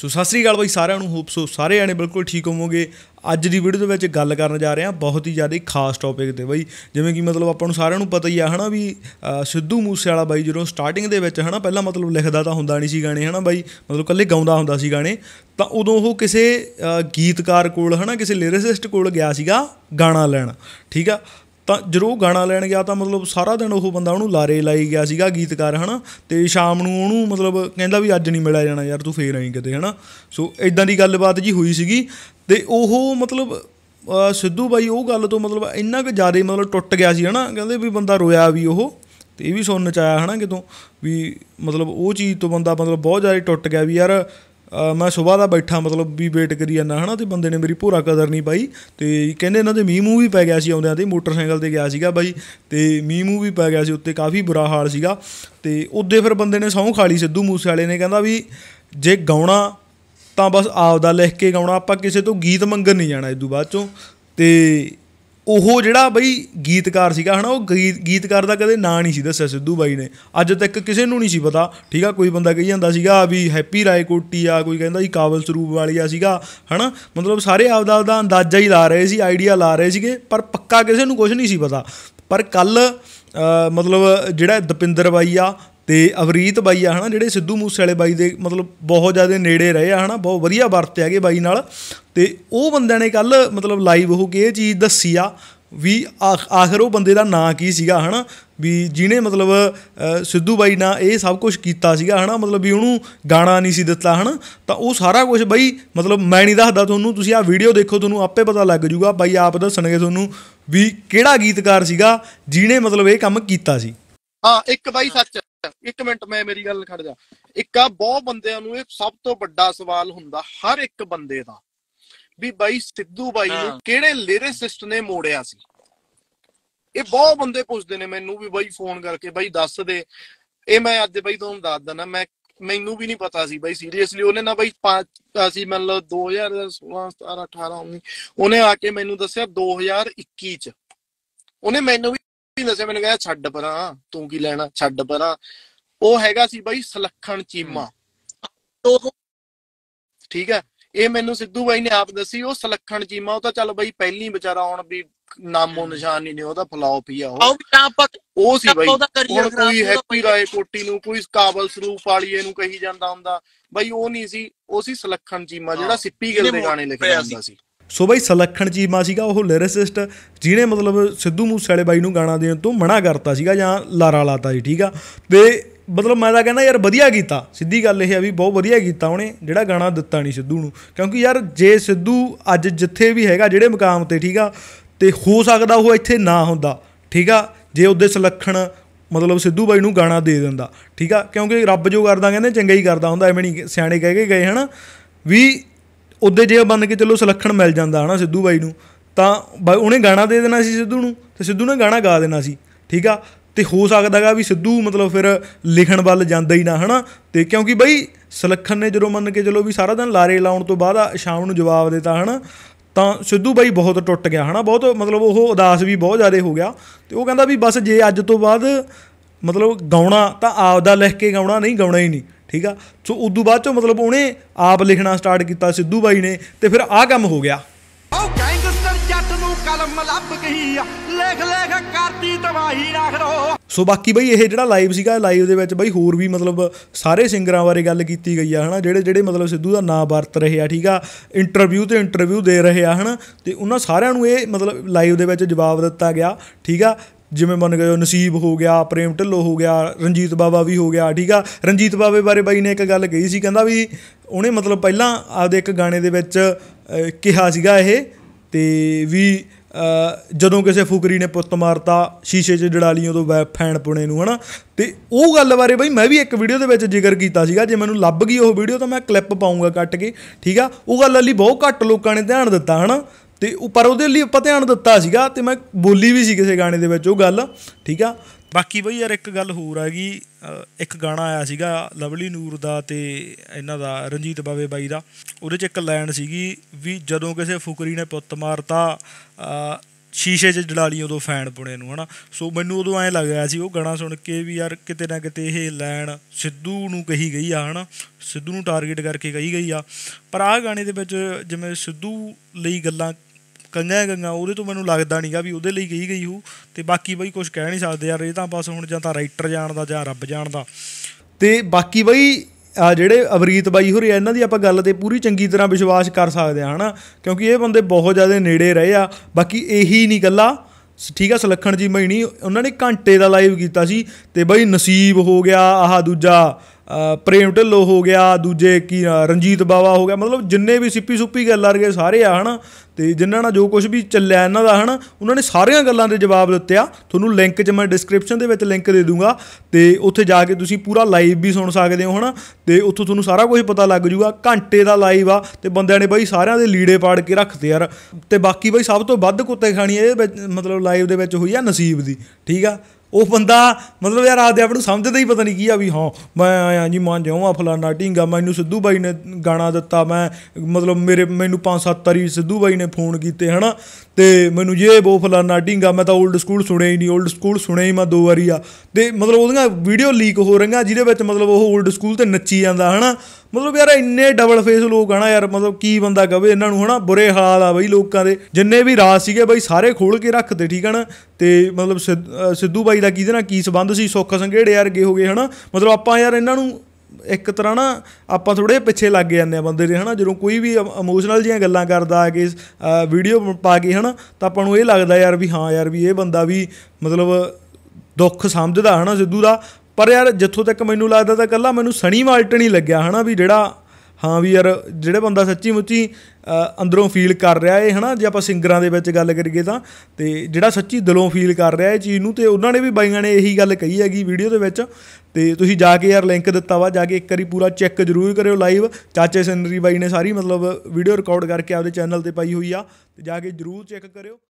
ਸੋ ਸਤਿ ਸ੍ਰੀ ਅਕਾਲ ਬਾਈ ਸਾਰਿਆਂ ਨੂੰ ਹੋਪ ਸੋ ਸਾਰੇ ਆਣੇ ਬਿਲਕੁਲ ਠੀਕ ਹੋਵੋਗੇ ਅੱਜ ਦੀ ਵੀਡੀਓ ਦੇ ਵਿੱਚ ਗੱਲ ਕਰਨ ਜਾ ਰਹੇ ਹਾਂ ਬਹੁਤ ਹੀ ਜ਼ਿਆਦਾ ਖਾਸ ਟੌਪਿਕ ਤੇ ਬਾਈ ਜਿਵੇਂ ਕਿ ਮਤਲਬ ਆਪਾਂ ਨੂੰ ਸਾਰਿਆਂ ਨੂੰ ਪਤਾ ਹੀ ਆ ਹਨਾ ਵੀ ਸਿੱਧੂ ਮੂਸੇ ਵਾਲਾ ਬਾਈ ਜਦੋਂ ਸਟਾਰਟਿੰਗ ਦੇ ਵਿੱਚ ਹਨਾ ਪਹਿਲਾਂ ਮਤਲਬ ਲਿਖਦਾ ਤਾਂ ਹੁੰਦਾ ਨਹੀਂ ਸੀ ਗਾਣੇ ਹਨਾ ਬਾਈ ਮਤਲਬ ਇਕੱਲੇ ਗਾਉਂਦਾ ਹੁੰਦਾ ਸੀ ਗਾਣੇ ਤਾਂ ਉਦੋਂ ਉਹ ਕਿਸੇ ਗੀਤਕਾਰ ਕੋਲ ਹਨਾ ਕਿਸੇ ਲਿਰਿਸਟ ਕੋਲ ਗਿਆ ਸੀਗਾ ਗਾਣਾ ਲੈਣ ਠੀਕ ਆ ਤਾਂ ਜਦੋਂ ਉਹ ਗਾਣਾ ਲੈਣ ਗਿਆ ਤਾਂ ਮਤਲਬ ਸਾਰਾ ਦਿਨ ਉਹ ਬੰਦਾ ਉਹਨੂੰ ਲਾਰੇ ਲਾਈ ਗਿਆ ਸੀਗਾ ਗੀਤਕਾਰ ਹਨਾ ਤੇ ਸ਼ਾਮ ਨੂੰ ਉਹਨੂੰ ਮਤਲਬ ਕਹਿੰਦਾ ਵੀ ਅੱਜ ਨਹੀਂ ਮਿਲਿਆ ਜਾਣਾ ਯਾਰ ਤੂੰ ਫੇਰ ਆਈ ਕਿਤੇ ਹਨਾ ਸੋ ਇਦਾਂ ਦੀ ਗੱਲਬਾਤ ਜੀ ਹੋਈ ਸੀਗੀ ਤੇ ਉਹ ਮਤਲਬ ਸਿੱਧੂ ਬਾਈ ਉਹ ਗੱਲ ਤੋਂ ਮਤਲਬ ਇੰਨਾ ਕਿ ਜ਼ਿਆਦਾ ਮਤਲਬ ਟੁੱਟ ਗਿਆ ਸੀ ਹਨਾ ਕਹਿੰਦੇ ਵੀ ਬੰਦਾ ਰੋਇਆ ਵੀ ਉਹ ਤੇ ਇਹ ਵੀ ਸੁਣਨ ਚ ਆਇਆ ਹਨਾ ਕਿਤੋਂ ਵੀ ਮਤਲਬ ਉਹ ਚੀਜ਼ ਤੋਂ ਬੰਦਾ ਮਤਲਬ ਬਹੁਤ ਜ਼ਿਆਦਾ ਟੁੱਟ ਗਿਆ ਵੀ ਯਾਰ ਮੈਂ ਸਵੇਰ ਦਾ ਬੈਠਾ ਮਤਲਬ ਵੀ ਵੇਟ ਕਰੀ ਜਾਂਦਾ ਹਨਾ ਤੇ ਬੰਦੇ ਨੇ ਮੇਰੀ ਪੂਰਾ ਕਦਰ ਨਹੀਂ ਪਾਈ ਤੇ ਕਹਿੰਦੇ ਇਹਨਾਂ ਦੇ ਮੀਮੂ ਵੀ ਪੈ ਗਿਆ ਸੀ ਆਉਂਦਿਆਂ ਤੇ ਮੋਟਰਸਾਈਕਲ ਤੇ ਗਿਆ ਸੀਗਾ ਬਾਈ ਤੇ ਮੀਮੂ ਵੀ ਪੈ ਗਿਆ ਸੀ ਉੱਤੇ ਕਾਫੀ ਬੁਰਾ ਹਾਲ ਸੀਗਾ ਤੇ ਉਹਦੇ ਫਿਰ ਬੰਦੇ ਨੇ ਸੌਂ ਖਾਲੀ ਸਿੱਧੂ ਮੂਸੇ ਵਾਲੇ ਨੇ ਕਹਿੰਦਾ ਵੀ ਜੇ ਗਾਉਣਾ ਤਾਂ ਬਸ ਆਪ ਦਾ ਲਿਖ ਕੇ ਗਾਉਣਾ ਆਪਾਂ ਕਿਸੇ ਤੋਂ ਗੀਤ ਮੰਗਣ ਨਹੀਂ ਜਾਣਾ ਇਸ ਤੋਂ ਬਾਅਦ ਚੋਂ ਤੇ ਉਹ ਜਿਹੜਾ ਬਈ ਗੀਤਕਾਰ ਸੀਗਾ ਹਨਾ ਉਹ ਗੀਤਕਾਰ ਦਾ ਕਦੇ ਨਾਂ ਨਹੀਂ ਸੀ ਦੱਸਿਆ ਸਿੱਧੂ ਬਾਈ ਨੇ ਅੱਜ ਤੱਕ ਕਿਸੇ ਨੂੰ ਨਹੀਂ ਸੀ ਪਤਾ ਠੀਕ ਆ ਕੋਈ ਬੰਦਾ ਕਹੀ ਜਾਂਦਾ ਸੀਗਾ ਵੀ ਹੈਪੀ ਰਾਏ ਕੋਟੀ ਆ ਕੋਈ ਕਹਿੰਦਾ ਜੀ ਕਾਬਲ ਸਰੂਪ ਵਾਲੀਆ ਸੀਗਾ ਹਨਾ ਮਤਲਬ ਸਾਰੇ ਆਪ ਆਪਦਾ ਅੰਦਾਜ਼ਾ ਹੀ ਲਾ ਰਹੇ ਸੀ ਆਈਡੀਆ ਲਾ ਰਹੇ ਸੀਗੇ ਪਰ ਪੱਕਾ ਕਿਸੇ ਨੂੰ ਕੁਝ ਨਹੀਂ ਸੀ ਪਤਾ ਪਰ ਕੱਲ ਮਤਲਬ ਜਿਹੜਾ ਦਪਿੰਦਰ ਬਾਈ ਆ ਤੇ ਅਵਰੀਤ ਬਾਈ ਆ ਹਨਾ ਜਿਹੜੇ ਸਿੱਧੂ ਮੂਸੇ ਵਾਲੇ ਬਾਈ ਦੇ ਮਤਲਬ ਬਹੁਤ ਜ਼ਿਆਦਾ ਨੇੜੇ ਰਹੇ ਆ ਹਨਾ ਬਹੁਤ ਵਧੀਆ ਵਰਤੇ ਆਗੇ ਬਾਈ ਨਾਲ ਤੇ ਉਹ ਬੰਦਿਆਂ ਨੇ ਕੱਲ ਮਤਲਬ ਲਾਈਵ ਹੋ ਕੇ ਇਹ ਚੀਜ਼ ਦੱਸੀ ਆ ਵੀ ਆਖਰ ਉਹ ਬੰਦੇ ਦਾ ਨਾਂ ਕੀ ਸੀਗਾ ਹਨਾ ਵੀ ਜਿਹਨੇ ਮਤਲਬ ਸਿੱਧੂ ਬਾਈ ਨਾਲ ਇਹ ਸਭ ਕੁਝ ਕੀਤਾ ਸੀਗਾ ਹਨਾ ਮਤਲਬ ਵੀ ਉਹਨੂੰ ਗਾਣਾ ਨਹੀਂ ਸੀ ਦਿੱਤਾ ਹਨਾ ਤਾਂ ਉਹ ਸਾਰਾ ਕੁਝ ਬਾਈ ਮਤਲਬ ਮੈਂ ਨਹੀਂ ਦੱਸਦਾ ਤੁਹਾਨੂੰ ਤੁਸੀਂ ਆ ਵੀਡੀਓ ਦੇਖੋ ਤੁਹਾਨੂੰ ਆਪੇ ਪਤਾ ਲੱਗ ਜੂਗਾ ਬਾਈ ਆਪ ਦੱਸਣਗੇ ਤੁਹਾਨੂੰ ਵੀ ਕਿਹੜਾ ਗੀਤਕਾਰ ਸੀਗਾ ਜਿਹਨੇ ਮਤਲਬ ਇਹ ਕੰਮ ਕੀਤਾ ਸੀ ਹਾਂ ਇੱਕ ਬਾਈ ਸੱਚ ਇੱਕ ਮਿੰਟ ਮੈਂ ਮੇਰੀ ਗੱਲ ਖੜ ਜਾ ਇੱਕ ਆ ਬਹੁਤ ਬੰਦਿਆਂ ਨੂੰ ਇਹ ਸਭ ਤੋਂ ਵੱਡਾ ਸਵਾਲ ਹੁੰਦਾ ਹਰ ਇੱਕ ਬੰਦੇ ਦਾ ਵੀ ਬਾਈ ਸਿੱਧੂ ਬਾਈ ਨੂੰ ਕਿਹੜੇ ਲਿਰਿਸਟ ਨੇ ਮੋੜਿਆ ਸੀ ਇਹ ਬਹੁਤ ਬੰਦੇ ਪੁੱਛਦੇ ਨੇ ਮੈਨੂੰ ਵੀ ਬਾਈ ਫੋਨ ਕਰਕੇ ਬਾਈ ਦੱਸ ਦੇ ਇਹ ਮੈਂ ਅੱਜ ਬਾਈ ਤੁਹਾਨੂੰ ਦੱਸ ਦਣਾ ਮੈਂ ਮੈਨੂੰ ਵੀ ਨਹੀਂ ਪਤਾ ਸੀ ਬਾਈ ਸੀਰੀਅਸਲੀ ਉਹਨੇ ਨਾ ਬਾਈ ਅਸੀਂ ਮੰਨ ਲਓ 2016 17 18 19 ਉਹਨੇ ਆ ਕੇ ਮੈਨੂੰ ਦੱਸਿਆ 2021 ਚ ਉਹਨੇ ਮੈਨੂੰ ਵੀ ਦੱਸਿਆ ਮੈਨੂੰ ਕਹਿੰਦਾ ਛੱਡ ਪਰਾਂ ਤੂੰ ਕੀ ਲੈਣਾ ਛੱਡ ਪਰਾਂ ਉਹ ਹੈਗਾ ਸੀ ਬਾਈ ਸਲੱਖਣ ਚੀਮਾ ਠੀਕ ਹੈ ਇਹ ਮੈਨੂੰ ਸਿੱਧੂ ਬਾਈ ਨੇ ਆਪ ਦੱਸੀ ਉਹ ਸਲੱਖਣ ਜੀਮਾ ਉਹ ਤਾਂ ਚੱਲ ਬਾਈ ਪਹਿਲੀ ਵਿਚਾਰਾ ਹੁਣ ਵੀ ਨਾਮੋ ਨਿਸ਼ਾਨ ਨਹੀਂ ਨੇ ਉਹਦਾ ਫਲਾਪ ਹੀ ਆ ਉਹ ਉਹ ਸੀ ਬਾਈ ਹੁਣ ਕੋਈ ਹੈਪੀ ਰਾਏ ਕੋਟੀ ਨੂੰ ਕੋਈ ਕਾਬਲ ਸਰੂਪ ਵਾਲੀਏ ਨੂੰ ਕਹੀ ਜਾਂਦਾ ਹੁੰਦਾ ਬਾਈ ਉਹ ਨਹੀਂ ਸੀ ਉਹ ਸੀ ਸਲੱਖਣ ਜੀਮਾ ਜਿਹੜਾ ਸਿੱਪੀ ਗਿੱਲ ਦੇ ਗਾਣੇ ਲਿਖਦਾ ਜਾਂਦਾ ਸੀ ਸੋ ਬਾਈ ਸਲੱਖਣ ਜੀਮਾ ਸੀਗਾ ਉਹ ਲਿਰਿਸਟ ਜਿਹਨੇ ਮਤਲਬ ਸਿੱਧੂ ਮੂਸੇ ਵਾਲੇ ਬਾਈ ਨੂੰ ਗਾਣਾ ਦੇਣ ਤੋਂ ਮਨਾ ਕਰਤਾ ਸੀਗਾ ਜਾਂ ਲਾਰਾ ਲਾਤਾ ਜੀ ਠੀਕ ਆ ਤੇ ਮਤਲਬ ਮੈਂ ਤਾਂ ਕਹਿੰਦਾ ਯਾਰ ਵਧੀਆ ਕੀਤਾ ਸਿੱਧੀ ਗੱਲ ਇਹ ਆ ਵੀ ਬਹੁਤ ਵਧੀਆ ਕੀਤਾ ਉਹਨੇ ਜਿਹੜਾ ਗਾਣਾ ਦਿੱਤਾ ਨਹੀਂ ਸਿੱਧੂ ਨੂੰ ਕਿਉਂਕਿ ਯਾਰ ਜੇ ਸਿੱਧੂ ਅੱਜ ਜਿੱਥੇ ਵੀ ਹੈਗਾ ਜਿਹੜੇ ਮੁਕਾਮ ਤੇ ਠੀਕ ਆ ਤੇ ਹੋ ਸਕਦਾ ਉਹ ਇੱਥੇ ਨਾ ਹੁੰਦਾ ਠੀਕ ਆ ਜੇ ਉਹਦੇ ਸਲੱਖਣ ਮਤਲਬ ਸਿੱਧੂ ਬਾਈ ਨੂੰ ਗਾਣਾ ਦੇ ਦਿੰਦਾ ਠੀਕ ਆ ਕਿਉਂਕਿ ਰੱਬ ਜੋ ਕਰਦਾ ਕਹਿੰਦੇ ਚੰਗਾ ਹੀ ਕਰਦਾ ਹੁੰਦਾ ਐਵੇਂ ਨਹੀਂ ਸਿਆਣੇ ਕਹਿ ਕੇ ਗਏ ਹਨਾ ਵੀ ਉਹਦੇ ਜੇ ਬੰਨ ਕੇ ਚੱਲੋ ਸਲੱਖਣ ਮਿਲ ਜਾਂਦਾ ਹਨਾ ਸਿੱਧੂ ਬਾਈ ਨੂੰ ਤਾਂ ਉਹਨੇ ਗਾਣਾ ਦੇ ਦੇਣਾ ਸੀ ਸਿੱਧੂ ਨੂੰ ਤੇ ਸਿੱਧੂ ਨੇ ਗਾਣਾ ਗਾ ਦੇਣਾ ਸੀ ਠੀਕ ਆ ਤੇ ਹੋ ਸਕਦਾਗਾ ਵੀ ਸਿੱਧੂ ਮਤਲਬ ਫਿਰ ਲਿਖਣ ਵੱਲ ਜਾਂਦਾ ਹੀ ਨਾ ਹਨਾ ਤੇ ਕਿਉਂਕਿ ਬਈ ਸਲੱਖਣ ਨੇ ਜਦੋਂ ਮੰਨ ਕੇ ਚਲੋ ਵੀ ਸਾਰਾ ਦਿਨ ਲਾਰੇ ਲਾਉਣ ਤੋਂ ਬਾਅਦ ਸ਼ਾਮ ਨੂੰ ਜਵਾਬ ਦੇਤਾ ਹਨਾ ਤਾਂ ਸਿੱਧੂ ਬਾਈ ਬਹੁਤ ਟੁੱਟ ਗਿਆ ਹਨਾ ਬਹੁਤ ਮਤਲਬ ਉਹ ਉਦਾਸ ਵੀ ਬਹੁਤ ਜ਼ਿਆਦਾ ਹੋ ਗਿਆ ਤੇ ਉਹ ਕਹਿੰਦਾ ਵੀ ਬਸ ਜੇ ਅੱਜ ਤੋਂ ਬਾਅਦ ਮਤਲਬ ਗਾਉਣਾ ਤਾਂ ਆਪ ਦਾ ਲਿਖ ਕੇ ਗਾਉਣਾ ਨਹੀਂ ਗਾਉਣਾ ਹੀ ਨਹੀਂ ਠੀਕ ਆ ਸੋ ਉਦੋਂ ਬਾਅਦ ਚੋਂ ਮਤਲਬ ਉਹਨੇ ਆਪ ਲਿਖਣਾ ਸਟਾਰਟ ਕੀਤਾ ਸਿੱਧੂ ਬਾਈ ਨੇ ਤੇ ਫਿਰ ਆਹ ਕੰਮ ਹੋ ਗਿਆ ਉਹ ਗੈਂਗਸਟਰ ਜੱਟ ਨੂੰ ਕਲਮ ਲੱਭ ਗਈ ਆ ਲੇਖ ਲੇਖ ਕਰ ਸੋ ਬਾਕੀ ਬਈ ਇਹ ਜਿਹੜਾ ਲਾਈਵ ਸੀਗਾ ਲਾਈਵ ਦੇ ਵਿੱਚ ਬਈ ਹੋਰ ਵੀ ਮਤਲਬ ਸਾਰੇ ਸਿੰਗਰਾਂ ਬਾਰੇ ਗੱਲ ਕੀਤੀ ਗਈ ਆ ਹਨਾ ਜਿਹੜੇ ਜਿਹੜੇ ਮਤਲਬ ਸਿੱਧੂ ਦਾ ਨਾਂ ਵਰਤ ਰਹੇ ਆ ਠੀਕ ਆ ਇੰਟਰਵਿਊ ਤੇ ਇੰਟਰਵਿਊ ਦੇ ਰਹੇ ਆ ਹਨਾ ਤੇ ਉਹਨਾਂ ਸਾਰਿਆਂ ਨੂੰ ਇਹ ਮਤਲਬ ਲਾਈਵ ਦੇ ਵਿੱਚ ਜਵਾਬ ਦਿੱਤਾ ਗਿਆ ਠੀਕ ਆ ਜਿਵੇਂ ਮੰਨ ਗਏ ਨਸੀਬ ਹੋ ਗਿਆ ਪ੍ਰੇਮ ਢਿੱਲੋ ਹੋ ਗਿਆ ਰਣਜੀਤ ਬਾਵਾ ਵੀ ਹੋ ਗਿਆ ਠੀਕ ਆ ਰਣਜੀਤ ਬਾਵੇ ਬਾਰੇ ਬਾਈ ਨੇ ਇੱਕ ਗੱਲ ਕਹੀ ਸੀ ਕਹਿੰਦਾ ਵੀ ਉਹਨੇ ਮਤਲਬ ਪਹਿਲਾਂ ਆਪਦੇ ਇੱਕ ਗਾਣੇ ਦੇ ਵਿੱਚ ਕਿਹਾ ਸੀਗਾ ਇਹ ਤੇ ਵੀ ਜਦੋਂ ਕਿਸੇ ਫੁਕਰੀ ਨੇ ਪੁੱਤ ਮਾਰਤਾ ਸ਼ੀਸ਼ੇ 'ਚ ਜੜਾ ਲਈ ਉਦੋਂ ਫੈਨ ਪੁਣੇ ਨੂੰ ਹਨਾ ਤੇ ਉਹ ਗੱਲ ਬਾਰੇ ਬਈ ਮੈਂ ਵੀ ਇੱਕ ਵੀਡੀਓ ਦੇ ਵਿੱਚ ਜ਼ਿਕਰ ਕੀਤਾ ਸੀਗਾ ਜੇ ਮੈਨੂੰ ਲੱਭ ਗਈ ਉਹ ਵੀਡੀਓ ਤਾਂ ਮੈਂ ਕਲਿੱਪ ਪਾਉਂਗਾ ਕੱਟ ਕੇ ਠੀਕ ਆ ਉਹ ਗੱਲ ਲਈ ਬਹੁਤ ਘੱਟ ਲੋਕਾਂ ਨੇ ਧਿਆਨ ਦਿੱਤਾ ਹਨਾ ਤੇ ਉਹ ਪਰ ਉਹਦੇ ਲਈ ਆਪਾਂ ਧਿਆਨ ਦਿੱਤਾ ਸੀਗਾ ਤੇ ਮੈਂ ਬੋਲੀ ਵੀ ਸੀ ਕਿਸੇ ਗਾਣੇ ਦੇ ਵਿੱਚ ਉਹ ਗੱਲ ਠੀਕ ਆ ਬਾਕੀ ਬਈ ਯਾਰ ਇੱਕ ਗੱਲ ਹੋਰ ਹੈਗੀ ਇੱਕ ਗਾਣਾ ਆਇਆ ਸੀਗਾ ਲਵਲੀ ਨੂਰ ਦਾ ਤੇ ਇਹਨਾਂ ਦਾ ਰਣਜੀਤ ਬਾਵੇ ਬਾਈ ਦਾ ਉਹਦੇ 'ਚ ਇੱਕ ਲਾਈਨ ਸੀਗੀ ਵੀ ਜਦੋਂ ਕਿਸੇ ਫੁਕਰੀ ਨੇ ਪੁੱਤ ਮਾਰਤਾ ਸ਼ੀਸ਼ੇ 'ਚ ਜੜਾ ਲਈ ਉਦੋਂ ਫੈਨ ਪੁਣੇ ਨੂੰ ਹਨਾ ਸੋ ਮੈਨੂੰ ਉਦੋਂ ਐ ਲੱਗਿਆ ਸੀ ਉਹ ਗਾਣਾ ਸੁਣ ਕੇ ਵੀ ਯਾਰ ਕਿਤੇ ਨਾ ਕਿਤੇ ਇਹ ਲਾਈਨ ਸਿੱਧੂ ਨੂੰ ਕਹੀ ਗਈ ਆ ਹਨਾ ਸਿੱਧੂ ਨੂੰ ਟਾਰਗੇਟ ਕਰਕੇ ਕਹੀ ਗਈ ਆ ਪਰ ਆਹ ਗਾਣੇ ਦੇ ਵਿੱਚ ਜਿਵੇਂ ਸਿੱਧੂ ਲਈ ਗੱਲਾਂ ਕੰਗਾ ਕੰਗਾ ਉਹਦੇ ਤੋਂ ਮੈਨੂੰ ਲੱਗਦਾ ਨਹੀਂਗਾ ਵੀ ਉਹਦੇ ਲਈ ਕਹੀ ਗਈ ਹੋ ਤੇ ਬਾਕੀ ਬਈ ਕੁਝ ਕਹਿ ਨਹੀਂ ਸਕਦੇ ਯਾਰ ਇਹ ਤਾਂ ਬਸ ਹੁਣ ਜਾਂ ਤਾਂ ਰਾਈਟਰ ਜਾਣਦਾ ਜਾਂ ਰੱਬ ਜਾਣਦਾ ਤੇ ਬਾਕੀ ਬਈ ਆ ਜਿਹੜੇ ਅਵਰੀਤ ਬਾਈ ਹੋਰੇ ਇਹਨਾਂ ਦੀ ਆਪਾਂ ਗੱਲ ਤੇ ਪੂਰੀ ਚੰਗੀ ਤਰ੍ਹਾਂ ਵਿਸ਼ਵਾਸ ਕਰ ਸਕਦੇ ਆ ਹਨਾ ਕਿਉਂਕਿ ਇਹ ਬੰਦੇ ਬਹੁਤ ਜ਼ਿਆਦਾ ਨੇੜੇ ਰਹੇ ਆ ਬਾਕੀ ਇਹੀ ਨਹੀਂ ਗੱਲਾ ਠੀਕ ਆ ਸੁਲੱਖਣ ਜੀ ਮਹੀਣੀ ਉਹਨਾਂ ਨੇ ਘੰਟੇ ਦਾ ਲਾਈਵ ਕੀਤਾ ਸੀ ਤੇ ਬਈ ਨਸੀਬ ਹੋ ਗਿਆ ਆਹ ਦੂਜਾ ਪ੍ਰੇਮ ਢਿੱਲੋ ਹੋ ਗਿਆ ਦੂਜੇ ਕੀ ਰਣਜੀਤ ਬਾਵਾ ਹੋ ਗਿਆ ਮਤਲਬ ਜਿੰਨੇ ਵੀ ਸਿੱਪੀ ਸੁੱਪੀ ਗੱਲਾਂ ਰਗੇ ਸਾਰੇ ਆ ਹਨ ਤੇ ਜਿਨ੍ਹਾਂ ਨਾਲ ਜੋ ਕੁਝ ਵੀ ਚੱਲਿਆ ਇਹਨਾਂ ਦਾ ਹਨ ਉਹਨਾਂ ਨੇ ਸਾਰੀਆਂ ਗੱਲਾਂ ਦੇ ਜਵਾਬ ਦਿੱਤੇ ਆ ਤੁਹਾਨੂੰ ਲਿੰਕ 'ਚ ਮੈਂ ਡਿਸਕ੍ਰਿਪਸ਼ਨ ਦੇ ਵਿੱਚ ਲਿੰਕ ਦੇ ਦੂੰਗਾ ਤੇ ਉੱਥੇ ਜਾ ਕੇ ਤੁਸੀਂ ਪੂਰਾ ਲਾਈਵ ਵੀ ਸੁਣ ਸਕਦੇ ਹੋ ਹਨ ਤੇ ਉੱਥੋਂ ਤੁਹਾਨੂੰ ਸਾਰਾ ਕੁਝ ਪਤਾ ਲੱਗ ਜੂਗਾ ਘੰਟੇ ਦਾ ਲਾਈਵ ਆ ਤੇ ਬੰਦਿਆਂ ਨੇ ਬਾਈ ਸਾਰਿਆਂ ਦੇ ਲੀੜੇ ਪਾੜ ਕੇ ਰੱਖਦੇ ਯਾਰ ਤੇ ਬਾਕੀ ਬਾਈ ਸਭ ਤੋਂ ਵੱਧ ਕੁੱਤੇ ਖਾਣੀ ਇਹ ਮਤਲਬ ਲਾਈਵ ਦੇ ਵਿੱਚ ਹੋਈ ਆ ਨਸੀਬ ਦੀ ਠੀਕ ਆ ਉਹ ਬੰਦਾ ਮਤਲਬ ਯਾਰ ਆਪਦੇ ਆਪ ਨੂੰ ਸਮਝਦਾ ਹੀ ਪਤਾ ਨਹੀਂ ਕੀ ਆ ਵੀ ਹਾਂ ਮੈਂ ਆਇਆ ਜੀ ਮਾਂ ਜਿਉਂ ਆ ਫਲਾਣਾ ਢਿੰਗਾ ਮੈਨੂੰ ਸਿੱਧੂ ਬਾਈ ਨੇ ਗਾਣਾ ਦਿੱਤਾ ਮੈਂ ਮਤਲਬ ਮੇਰੇ ਮੈਨੂੰ ਪੰਜ ਸੱਤ ਤਰੀ ਸਿੱਧੂ ਬਾਈ ਨੇ ਫੋਨ ਕੀਤੇ ਹਨਾ ਤੇ ਮੈਨੂੰ ਇਹ ਬੋ ਫਲਾਣਾ ਢਿੰਗਾ ਮੈਂ ਤਾਂ 올ਡ ਸਕੂਲ ਸੁਣਿਆ ਹੀ ਨਹੀਂ 올ਡ ਸਕੂਲ ਸੁਣਿਆ ਹੀ ਮੈਂ ਦੋ ਵਾਰੀ ਆ ਤੇ ਮਤਲਬ ਉਹਦੀਆਂ ਵੀਡੀਓ ਲੀਕ ਹੋ ਰਹੀਆਂ ਜਿਹਦੇ ਵਿੱਚ ਮਤਲਬ ਉਹ 올ਡ ਸਕੂਲ ਤੇ ਨੱਚੀ ਜਾਂਦਾ ਹਨਾ ਮਤਲਬ ਯਾਰ ਇੰਨੇ ਡਬਲ ਫੇਸ ਲੋਕ ਹਨਾ ਯਾਰ ਮਤਲਬ ਕੀ ਬੰਦਾ ਕਵੇ ਇਹਨਾਂ ਨੂੰ ਹਨਾ ਬੁਰੇ ਹਾਲ ਆ ਬਈ ਲੋਕਾਂ ਦੇ ਜਿੰਨੇ ਵੀ ਰਾਜ ਸੀਗੇ ਬਈ ਸਾਰੇ ਖੋਲ ਕੇ ਰੱਖਦੇ ਠੀਕ ਆ ਨਾ ਤੇ ਮਤਲਬ ਸਿੱਧੂ ਬਾਈ ਦਾ ਕੀ ਨਾਲ ਕੀ ਸਬੰਧ ਸੀ ਸੁੱਖ ਸੰਘੇੜੇ ਯਾਰ ਗਏ ਹੋਗੇ ਹਨਾ ਮਤਲਬ ਆਪਾਂ ਯਾਰ ਇਹਨਾਂ ਨੂੰ ਇੱਕ ਤਰ੍ਹਾਂ ਨਾ ਆਪਾਂ ਥੋੜੇ ਪਿੱਛੇ ਲੱਗ ਜਾਂਦੇ ਆ ਬੰਦੇ ਦੇ ਹਨਾ ਜਦੋਂ ਕੋਈ ਵੀ ਇਮੋਸ਼ਨਲ ਜੀਆਂ ਗੱਲਾਂ ਕਰਦਾ ਆ ਕੇ ਵੀਡੀਓ ਪਾ ਕੇ ਹਨਾ ਤਾਂ ਆਪਾਂ ਨੂੰ ਇਹ ਲੱਗਦਾ ਯਾਰ ਵੀ ਹਾਂ ਯਾਰ ਵੀ ਇਹ ਬੰਦਾ ਵੀ ਮਤਲਬ ਦੁੱਖ ਸਮਝਦਾ ਹਨਾ ਸਿੱਧੂ ਦਾ ਪਰ ਯਾਰ ਜਿੱਥੋਂ ਤੱਕ ਮੈਨੂੰ ਲੱਗਦਾ ਤਾਂ ਕੱਲਾ ਮੈਨੂੰ ਸਣੀ ਵਾਲਟ ਨਹੀਂ ਲੱਗਿਆ ਹਨਾ ਵੀ ਜਿਹੜਾ ਹਾਂ ਵੀ ਯਾਰ ਜਿਹੜੇ ਬੰਦਾ ਸੱਚੀ ਮੁੱਚੀ ਅੰਦਰੋਂ ਫੀਲ ਕਰ ਰਿਹਾ ਏ ਹਨਾ ਜੇ ਆਪਾਂ ਸਿੰਗਰਾਂ ਦੇ ਵਿੱਚ ਗੱਲ ਕਰੀਏ ਤਾਂ ਤੇ ਜਿਹੜਾ ਸੱਚੀ ਦਿਲੋਂ ਫੀਲ ਕਰ ਰਿਹਾ ਏ ਚੀਜ਼ ਨੂੰ ਤੇ ਉਹਨਾਂ ਨੇ ਵੀ ਬਾਈਆਂ ਨੇ ਇਹੀ ਗੱਲ ਕਹੀ ਹੈਗੀ ਵੀਡੀਓ ਦੇ ਵਿੱਚ ਤੇ ਤੁਸੀਂ ਜਾ ਕੇ ਯਾਰ ਲਿੰਕ ਦਿੱਤਾ ਵਾ ਜਾ ਕੇ ਇੱਕ ਵਾਰੀ ਪੂਰਾ ਚੈੱਕ ਜ਼ਰੂਰ ਕਰਿਓ ਲਾਈਵ ਚਾਚੇ ਸਿਨਰੀ ਬਾਈ ਨੇ ਸਾਰੀ ਮਤਲਬ ਵੀਡੀਓ ਰਿਕਾਰਡ ਕਰਕੇ ਆਪਦੇ ਚੈਨਲ ਤੇ ਪਾਈ ਹੋਈ ਆ ਤੇ ਜਾ ਕੇ ਜ਼ਰੂਰ ਚੈੱਕ ਕਰਿਓ